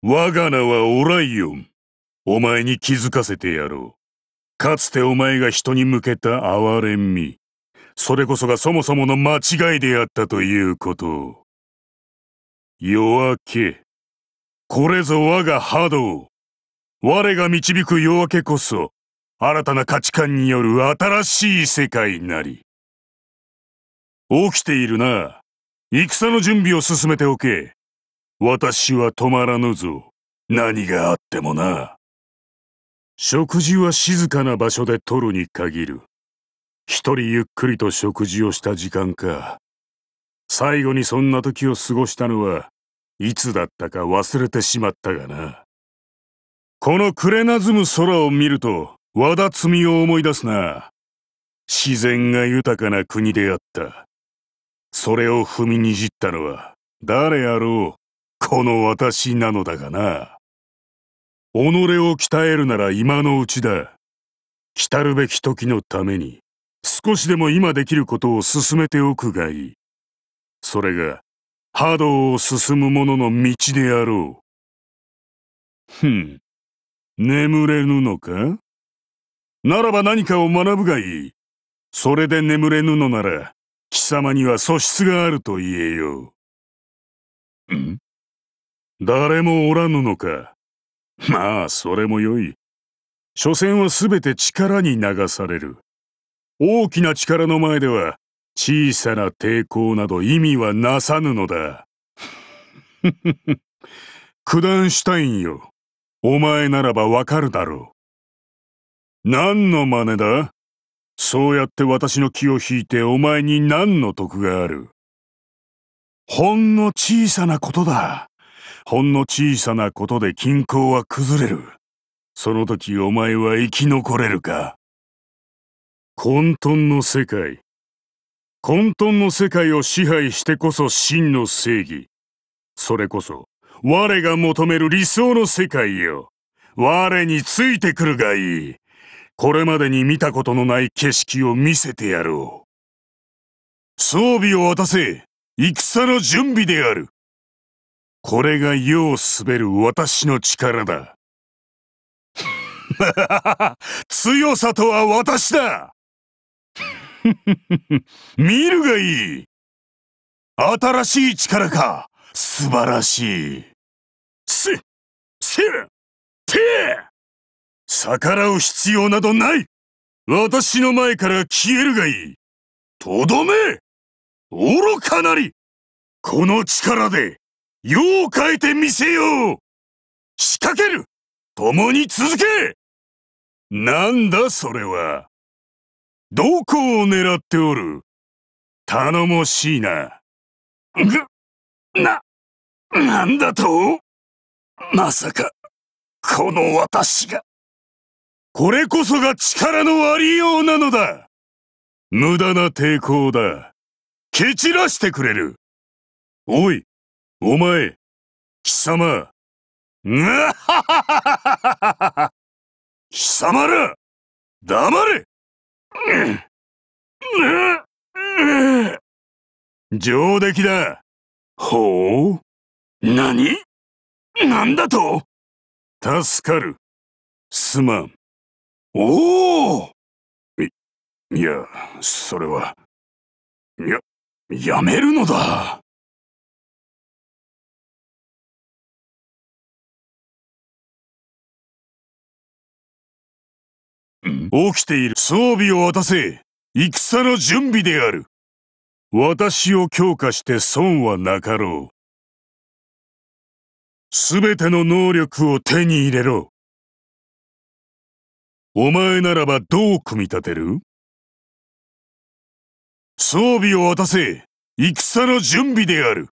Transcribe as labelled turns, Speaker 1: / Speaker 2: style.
Speaker 1: 我が名はオライオン。
Speaker 2: お前に気づかせてやろう。かつてお前が人に向けた哀れみ。それこそがそもそもの間違いであったということを。夜明け。これぞ我が波動。我が導く夜明けこそ、新たな価値観による新しい世界なり。起きているな。戦の準備を進めておけ。私は止まらぬぞ。何があってもな。食事は静かな場所で取るに限る。一人ゆっくりと食事をした時間か。最後にそんな時を過ごしたのは、いつだったか忘れてしまったがな。この暮れなずむ空を見ると、わだ摘みを思い出すな。自然が豊かな国であった。それを踏みにじったのは、誰やろうこの私なのだがな。己を鍛えるなら今のうちだ。来たるべき時のために、少しでも今できることを進めておくがいい。それが、波動を進む者の道であろう。ふん、眠れぬのかならば何かを学ぶがいい。それで眠れぬのなら、貴様には素質があると言えよ。ん誰もおらぬのか。まあ、それもよい。所詮はすべて力に流される。大きな力の前では、小さな抵抗など意味はなさぬのだ。九段シュタインよ。お前ならばわかるだろう。何の真似だそうやって私の気を引いてお前に何の得があるほんの小さなことだ。ほんの小さなことで均衡は崩れる。その時お前は生き残れるか。混沌の世界。混沌の世界を支配してこそ真の正義。それこそ、我が求める理想の世界よ。我についてくるがいい。これまでに見たことのない景色を見せてやろう。装備を渡せ。戦の準備であ
Speaker 1: る。これが世を滑る私の力だ。強さとは私だ 見るがいい新しい力か素晴らしい。せ、せ、て逆らう必要などない私の前から消えるがいいとどめ愚かなりこの力で世を変えてみせよう仕掛ける共に続けなんだそれはどこを狙っておる頼もしいな。ぐ、な、なんだとまさか、この私が。これこそが力のありようなのだ無駄な抵抗だ。蹴散らしてくれる。おい、お前、貴様。ぐはははは貴様ら、黙れ、うんうん、上出来だ。ほう何なんだと助かる。すまん。おおい、いや、それは。や、やめるのだ。起きている装備を渡せ戦の準備である私を強化して損はなかろう全ての能力を手に入れろお前ならばどう組み立てる装備を渡せ戦の準備である